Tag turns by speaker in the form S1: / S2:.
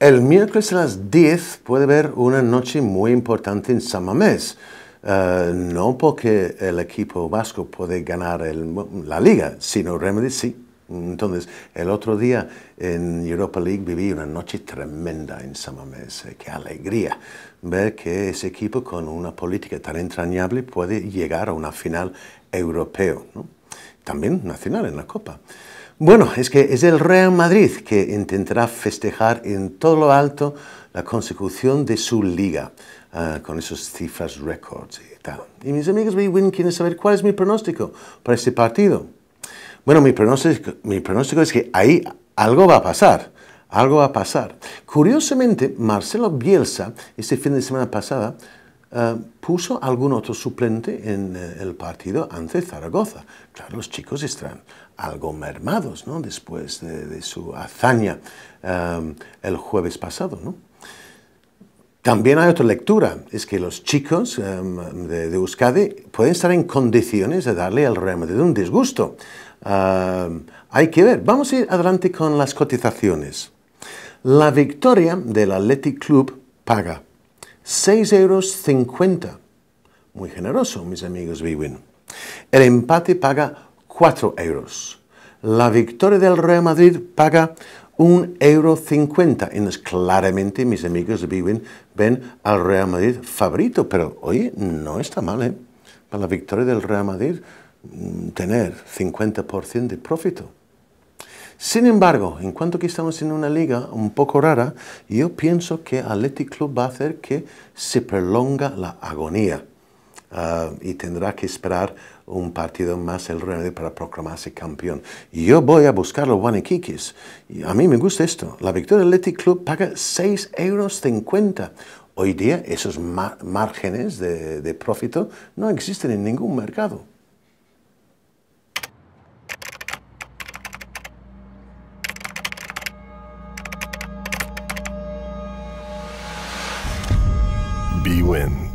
S1: El miércoles a las 10 puede haber una noche muy importante en San Mamés. Eh, no porque el equipo vasco puede ganar la liga, sino Remedy sí. Entonces, el otro día en Europa League viví una noche tremenda en Mamés, eh, Qué alegría ver que ese equipo con una política tan entrañable puede llegar a una final europeo, también nacional en la Copa. Bueno, es que es el Real Madrid que intentará festejar en todo lo alto la consecución de su liga ah, con esos cifras récords y tal. Y mis amigos ¿quiénes quieren saber cuál es mi pronóstico para este partido. Bueno, mi pronóstico, mi pronóstico es que ahí algo va a pasar. Algo va a pasar. Curiosamente, Marcelo Bielsa, este fin de semana pasada, eh, puso algún otro suplente en eh, el partido ante Zaragoza. Claro, los chicos están algo mermados después de, su hazaña eh, el jueves pasado. También hay otra lectura, es que los chicos de, Euskadi pueden estar en condiciones de darle al Real Madrid un disgusto. hay que ver, vamos a ir adelante con las cotizaciones. La victoria del Athletic Club paga 6,50 euros. Muy generoso, mis amigos Bwin. El empate paga 4 euros. La victoria del Real Madrid paga 1,50 euro. Entonces, claramente, mis amigos de Bwin ven al Real Madrid favorito, pero hoy no está mal, ¿eh? Para la victoria del Real Madrid, mm, tener 50% de profito. Sin embargo, en cuanto que estamos en una liga un poco rara, yo pienso que Athletic Club va a hacer que se prolonga la agonía ah, y tendrá que esperar un partido más el Real para proclamarse campeón. Yo voy a buscar los y A mí me gusta esto. La victoria de Athletic Club paga 6,50 euros. Hoy día esos márgenes de, de profito no existen en ningún mercado. B. Wynn.